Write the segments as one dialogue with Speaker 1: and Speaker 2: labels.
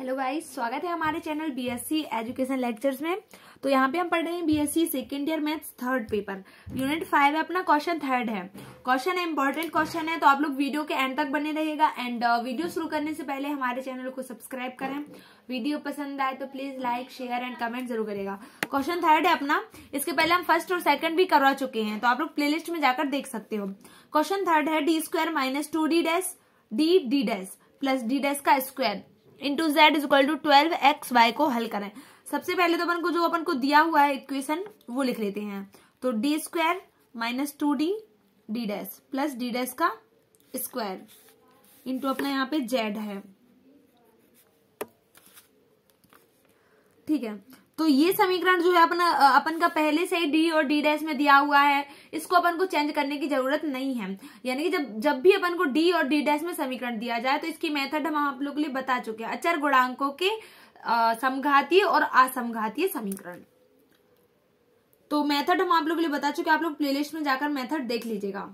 Speaker 1: hello guys स्वागत है हमारे चैनल बीएससी एजुकेशन लेक्चर्स में तो यहाँ पे हम पढ़ रहे हैं BSc second year maths third paper unit five है अपना क्वेश्चन थर्ड है क्वेश्चन है इंपॉर्टेंट क्वेश्चन है तो आप लोग वीडियो के एंड तक बने रहेगा एंड वीडियो शुरू करने से पहले हमारे चैनल को सब्सक्राइब करें वीडियो पसंद आए तो please like share and comment जरूर करेगा क्वेश्चन थर्ड है अपना इसके पहले हम फर्स्ट और सेकंड भी करवा चुके हैं तो आप लोग प्ले में जाकर देख सकते हो क्वेश्चन थर्ड है D square minus two D dash D D dash plus D dash का square into Z is equal to twelve X Y को हल करें सबसे पहले तो अपन को जो अपन को दिया हुआ है इक्वेशन वो लिख लेते हैं तो D square minus two D D dash plus D dash का स्क्वायर इंटू अपना यहाँ पे जेड है ठीक है तो ये समीकरण जो है अपना अपन का पहले से ही डी और डी डैश में दिया हुआ है इसको अपन को चेंज करने की जरूरत नहीं है यानी कि जब जब भी अपन को डी और डी डैश में समीकरण दिया जाए तो इसकी मेथड हम आप लोग के लिए बता चुके हैं अचर गुणांकों के समघातीय और असमघातीय समीकरण तो मेथड हम आप लोग के लिए बता चुके आप लोग प्ले में जाकर मेथड देख लीजिएगा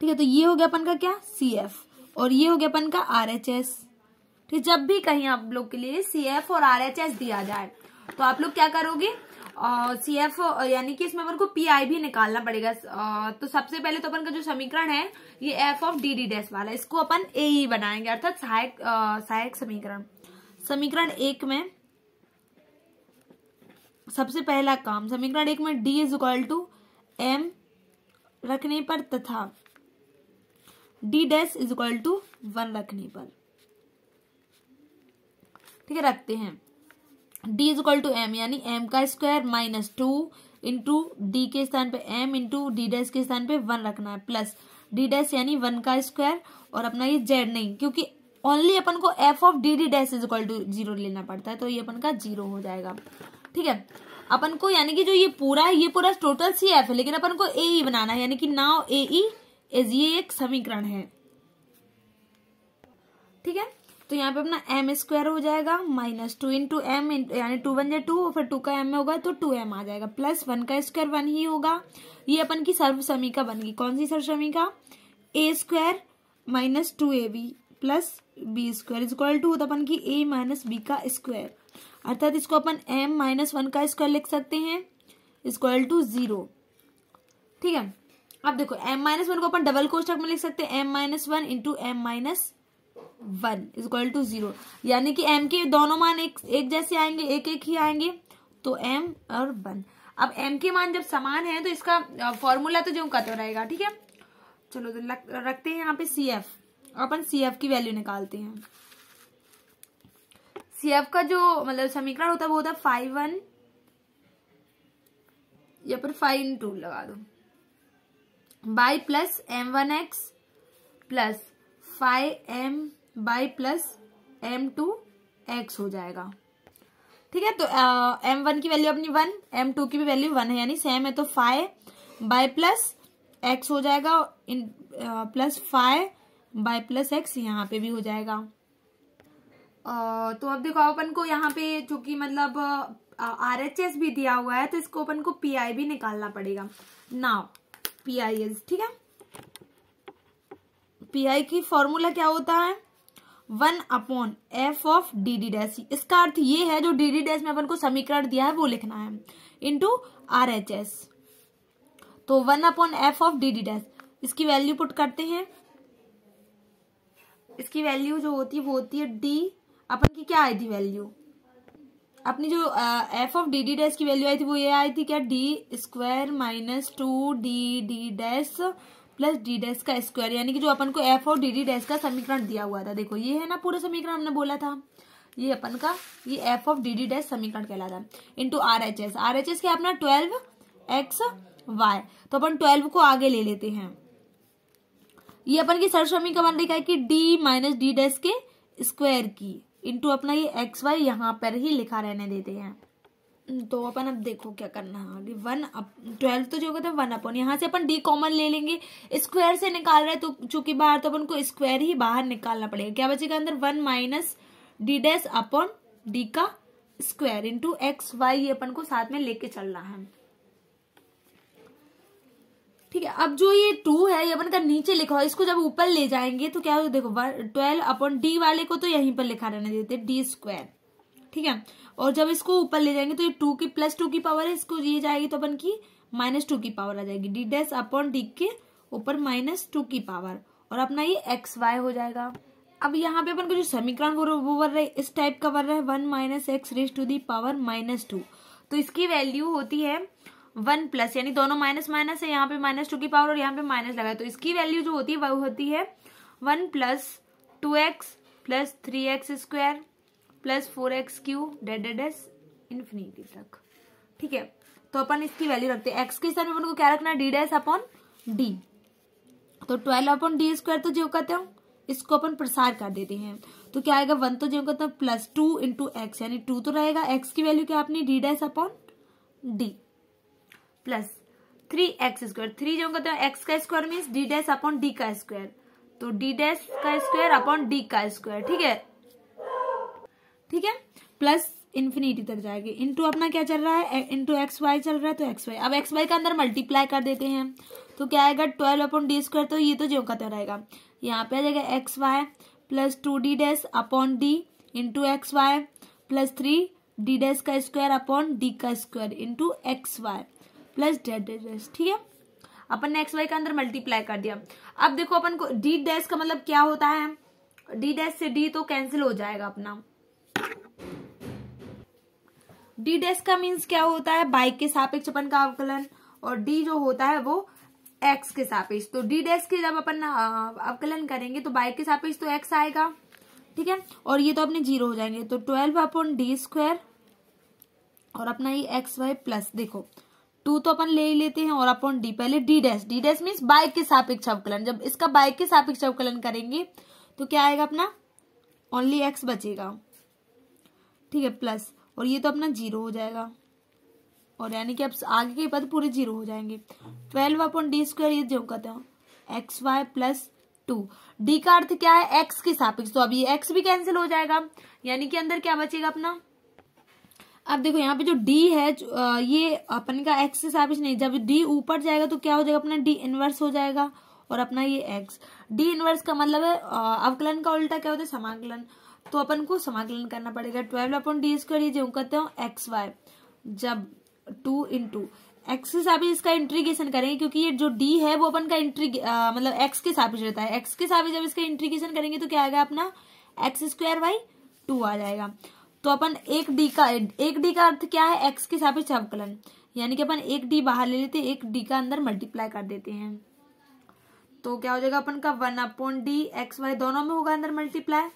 Speaker 1: ठीक है तो ये हो गया अपन का क्या सी एफ और ये हो गया अपन का आर कि जब भी कहीं आप लोग के लिए सी एफ और आर एच एस दिया जाए तो आप लोग क्या करोगे सी एफ यानी कि इसमें अपन को पी आई भी निकालना पड़ेगा uh, तो सबसे पहले तो अपन का जो समीकरण है ये F of D D dash वाला इसको अपन ए ई बनाएंगे अर्थात सहायक सहायक समीकरण समीकरण एक में सबसे पहला काम समीकरण एक में D is equal to M रखने पर तथा D dash is equal to one रखने पर ठीक है रखते हैं D is equal to M यानी एम का square minus two into D के स्थान पे एम इंटू डी डैश के स्थान पे वन रखना है प्लस डी डैश यानी वन का स्क्वायर और अपना ये जेड नहीं क्योंकि ओनली अपन को F of D D dash is equal to zero लेना पड़ता है तो ये अपन का जीरो हो जाएगा ठीक है अपन को यानी कि जो ये पूरा है ये पूरा टोटल सी एफ है लेकिन अपन को ए ई e बनाना है यानी कि नाव ए ई इज ये एक समीकरण है ठीक है तो यहाँ पे अपना एम स्क्वायर हो जाएगा माइनस टू इंटू एम यानी टू वन जै टू फिर टू का एम होगा तो टू एम आ जाएगा प्लस वन का स्क्वायर वन ही होगा ये अपन की सर्व समीका बन गई कौन सी सर्व समीका A square minus two A B plus B square is equal to अपन की ए माइनस बी का स्क्वायर अर्थात इसको अपन एम माइनस वन का स्क्वायर लिख सकते हैं इक्वल टू जीरो ठीक है अब देखो एम माइनस वन को अपन डबल कोष्टक में लिख सकते हैं M minus one into M minus one is equal to zero यानी कि एम के दोनों मान एक एक जैसे आएंगे एक एक ही आएंगे तो एम और वन अब एम के मान जब समान है तो इसका फॉर्मूला तो जो का तो रहेगा ठीक है चलो तो रखते हैं यहाँ पे सी एफ अपन सी एफ की वैल्यू निकालते हैं सी एफ का जो मतलब समीकरण होता है वो होता है फाइव वन या फिर फाइव इन टू लगा दो by plus M one X plus five M by plus M two X हो जाएगा ठीक है तो एम वन की वैल्यू अपनी वन एम टू की भी वैल्यू वन है यानी सेम है तो फाइव बाई प्लस एक्स हो जाएगा इन plus five by plus X यहाँ पे भी हो जाएगा आ, तो अब देखो अपन को यहाँ पे चूंकि मतलब आर एच एस भी दिया हुआ है तो इसको अपन को पी आई भी निकालना पड़ेगा नाउ पी आई एस ठीक है पी आई की फॉर्मूला क्या होता है one upon F of D D dash इसका अर्थ ये है जो डी डी डैश में अपन को समीकरण दिया है वो लिखना है इंटू आर एच एस तो one upon F of D D dash इसकी वैल्यू पुट करते हैं इसकी वैल्यू जो होती है वो होती है डी अपन की क्या आई थी वैल्यू अपनी जो F of D D dash की वैल्यू आई थी वो ये आई थी क्या D square minus two D D dash plus D dash का स्क्वायर यानी कि जो अपन को एफ और डी डी डैश का समीकरण दिया हुआ था देखो ये है ना पूरा समीकरण हमने बोला था ये अपन का ये F of D D dash समीकरण कहलाता है into R H S R H S क्या अपना ट्वेल्व एक्स वाई तो अपन ट्वेल्व को आगे ले लेते हैं ये अपन की का समीकरण लिखा है कि डी माइनस डी डैश के स्क्वायर की इंटू अपना ये एक्स वाई यहां पर ही लिखा रहने देते हैं तो अपन अब देखो क्या करना है अभी वन अप ट्वेल्व तो जो होगा था वन अपॉन यहाँ से अपन डी कॉमन ले लेंगे स्क्वायर से निकाल रहे तो चूंकि बाहर तो अपन को स्क्वायर ही बाहर निकालना पड़ेगा क्या बचेगा अंदर one minus D dash upon D का स्क्वायर इंटू एक्स वाई ये अपन को साथ में लेके चलना है ठीक है अब जो ये टू है ये अपन का नीचे लिखा हुआ इसको जब ऊपर ले जाएंगे तो क्या हो देखो ट्वेल्व अपॉन डी वाले को तो यहीं पर लिखा रहने देते डी स्क्वायर ठीक है और जब इसको ऊपर ले जाएंगे तो ये टू की प्लस टू की पावर है इसको ये जाएगी तो अपन की माइनस टू की पावर आ जाएगी डी डे अपॉन डी के ऊपर माइनस टू की पावर और अपना ये एक्स वाई हो जाएगा अब यहाँ पे अपन को जो समीकरण वो वो बन इस टाइप का वर रहा है one minus X raise to the power minus two तो इसकी वैल्यू होती है वन प्लस यानी दोनों माइनस माइनस है यहाँ पे माइनस टू की पावर और यहाँ पे माइनस लगा है तो इसकी वैल्यू जो होती है वो होती है one plus two X plus three X square plus four X cube dot dot dots infinity तक ठीक है तो अपन इसकी वैल्यू रखते हैं एक्स के स्थान में अपन को क्या रखना है डी डेस अपॉन डी तो ट्वेल्व अपॉन डी स्क्वायर तो जो कहते हैं इसको अपन प्रसार कर देते हैं तो क्या आएगा वन तो जो कहते हैं प्लस टू इंटू एक्स यानी टू तो रहेगा एक्स की वैल्यू क्या अपनी D dash upon D plus three X square three जो कहते हैं एक्स का square means D dash upon D का स्क्वायर तो डी डैस का स्क्वायर अपॉन डी का स्क्वायर ठीक है ठीक है प्लस इन्फिनिटी तक जाएगी इंटू अपना क्या चल रहा है इंटू एक्स वाई चल रहा है तो एक्स वाई अब एक्स वाई का अंदर मल्टीप्लाई कर देते हैं तो क्या आएगा ट्वेल्व अपॉन डी स्क्वायर तो ये तो जो का रहेगा यहाँ पे आ जाएगा X Y plus two D dash upon D into X Y plus three D dash का स्क्वायर अपॉन डी का square into X Y plus डेड डैश ठीक है अपन ने एक्स वाई का अंदर मल्टीप्लाई कर दिया अब देखो अपन को डी डैश का मतलब क्या होता है डी डैश से डी तो कैंसिल हो जाएगा अपना डी डेस्क का मीन्स क्या होता है बाइक के सापेक्ष अपन का अवकलन और डी जो होता है वो एक्स के सापेक्ष तो डी डैश के जब अपन अवकलन करेंगे तो बाइक के सापेक्ष तो एक्स आएगा ठीक है और ये तो अपने जीरो हो जाएंगे तो ट्वेल्व अपॉन डी स्क्वायर और अपना ये एक्स वाई प्लस देखो टू तो अपन ले ही लेते हैं और अपॉन डी पहले D dash D dash means बाइक के सापेक्ष अवकलन जब इसका बाइक के सापेक्ष अवकलन करेंगे तो क्या आएगा अपना ओनली एक्स बचेगा ठीक है प्लस और ये तो अपना जीरो हो जाएगा और यानी कि अब आगे के पद पूरे जीरो हो जाएंगे ट्वेल्व अपॉन डी स्क्वायर ये जो कहते हो X Y plus two D का अर्थ क्या है एक्स के सापेक्ष तो अब ये एक्स भी कैंसिल हो जाएगा यानी कि अंदर क्या बचेगा अपना अब देखो यहाँ पे जो d है जो ये अपन का x से साबित नहीं जब d ऊपर जाएगा तो क्या हो जाएगा अपना d इनवर्स हो जाएगा और अपना ये x d इनवर्स का मतलब है अवकलन का उल्टा क्या होता है समाकलन तो अपन को समाकलन करना पड़ेगा ट्वेल्व अपॉन डी स्क्वायर ये जो कहते हो एक्स वाई जब टू इंटू एक्स के साथ इसका इंट्रीगेशन करेंगे क्योंकि ये जो डी है वो अपन का इंट्री मतलब एक्स के साबिज रहता है एक्स के साथ जब इसका इंट्रीगेशन करेंगे तो क्या आएगा अपना एक्स स्क्वायर बाई टू आ जाएगा तो अपन एक डी का एक डी का अर्थ क्या है एक्स के साथ अवकलन यानी कि अपन एक डी बाहर ले लेते हैं एक डी का अंदर मल्टीप्लाई कर देते हैं तो क्या हो जाएगा अपन का one upon D X Y दोनों में होगा अंदर multiply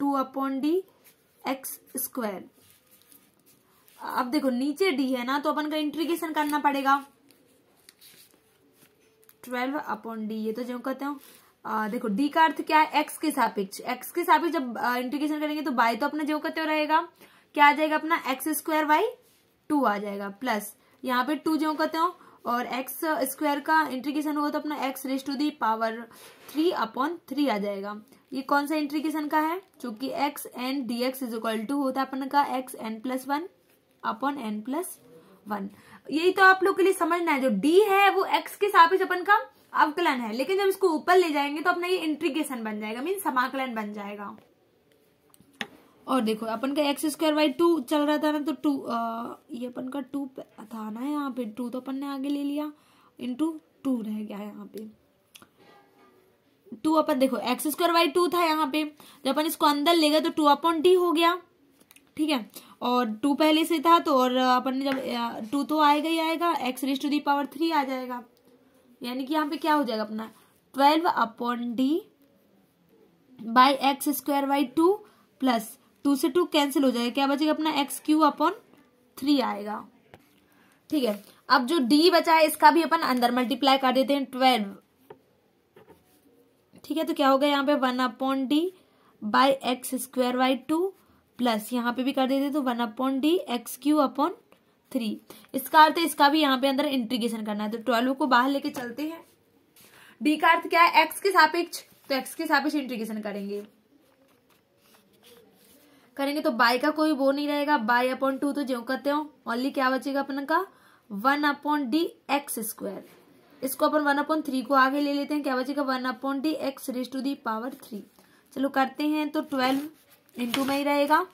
Speaker 1: two upon D X square अब देखो नीचे डी है ना तो अपन का इंट्रीगेशन करना पड़ेगा ट्वेल्व अपॉन डी ये तो जो कहते हो आ, देखो डी का अर्थ क्या है एक्स के सापेक्ष एक्स के सापेक्ष जब इंटीग्रेशन करेंगे तो बाई तो अपना जो कहते हो रहेगा क्या आ जाएगा अपना एक्स स्क्वायर बाई टू आ जाएगा प्लस यहाँ पे टू जो कहते हो और एक्स स्क्वायर का इंट्रीगेशन होगा तो अपना X raise to the power three upon three आ जाएगा ये कौन सा इंट्रीगेशन का है चूंकि X N D X is equal to होता है अपन का X N plus one upon N plus one यही तो आप लोग के लिए समझना है जो डी है वो एक्स के साथ ही अपन का अवकलन है लेकिन जब इसको ऊपर ले जाएंगे तो अपना ये इंट्रीगेशन बन जाएगा मीन समाकलन बन जाएगा और देखो अपन का एक्स स्क्वायर वाई टू चल रहा था ना तो टू ये अपन का टू था ना यहाँ पे टू तो अपन ने आगे ले लिया इंटू टू रह गया यहाँ पे टू अपन देखो एक्स स्क्वायर वाई टू था यहाँ पे जब अपन इसको अंदर ले गए तो टू अपॉन डी हो गया ठीक है और टू पहले से था तो और अपन ने जब टू तो आएगा ही आएगा X raise to the power three आ जाएगा यानी कि यहाँ पे क्या हो जाएगा अपना twelve upon D by X square Y two plus two से टू कैंसिल हो जाएगा क्या बचेगा अपना एक्स क्यू अपॉन थ्री आएगा ठीक है अब जो डी बचा है इसका भी अपन अंदर मल्टीप्लाई कर देते हैं ट्वेल्व ठीक है तो क्या होगा यहाँ पे one upon D by X square by two plus यहाँ पे भी कर देते तो one upon D X cube upon three इसका अर्थ इसका भी यहाँ पे अंदर इंटीग्रेशन करना है तो ट्वेल्व को बाहर लेके चलते हैं डी का अर्थ क्या है एक्स के सापेक्ष तो एक्स के सापेक्ष इंटीग्रेशन करेंगे करेंगे तो बाय का कोई वो नहीं रहेगा बाय अपॉन टू तो ज्यो करते हो ओनली क्या बचेगा अपन का one upon D X square इसको अपन वन अपॉन थ्री को आगे ले लेते हैं क्या बचेगा one upon D X raise to the power three चलो करते हैं तो ट्वेल्व इंटू में ही रहेगा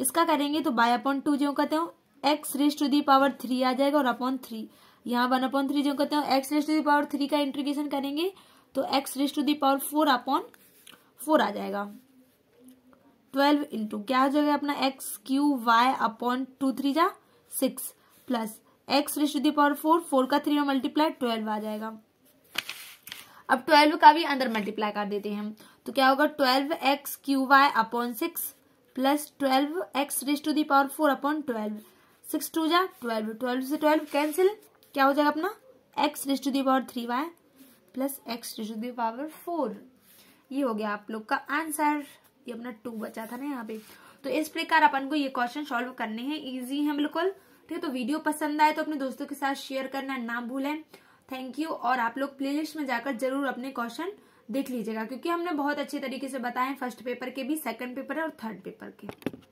Speaker 1: इसका करेंगे तो बाय अपॉन टू जो कहते हो x raise to the power three आ जाएगा और अपॉन थ्री यहाँ वन अपॉन थ्री जो कहते हो x raise to the power three का इंट्रीगेशन करेंगे तो x raise to the power four upon four आ जाएगा ट्वेल्व इंटू क्या हो जाएगा अपना x Q Y upon two three जा six plus x raise the power four four का थ्री में मल्टीप्लाई ट्वेल्व आ जाएगा अब ट्वेल्व का भी अंदर मल्टीप्लाई कर देते हैं तो क्या होगा twelve X Q Y upon six plus twelve X raise to the power four upon twelve six two जा ट्वेल्व ट्वेल्व से ट्वेल्व कैंसिल क्या हो जाएगा अपना X raise to the power three Y plus x raise to the power four ये हो गया आप लोग का आंसर ये अपना टू बचा था ना यहाँ पे तो इस प्रकार अपन को ये क्वेश्चन सॉल्व करने हैं इजी है बिल्कुल ठीक है तो वीडियो पसंद आए तो अपने दोस्तों के साथ शेयर करना ना भूलें थैंक यू और आप लोग प्लेलिस्ट में जाकर जरूर अपने क्वेश्चन देख लीजिएगा क्योंकि हमने बहुत अच्छे तरीके से बताए फर्स्ट पेपर के भी सेकंड पेपर और थर्ड पेपर के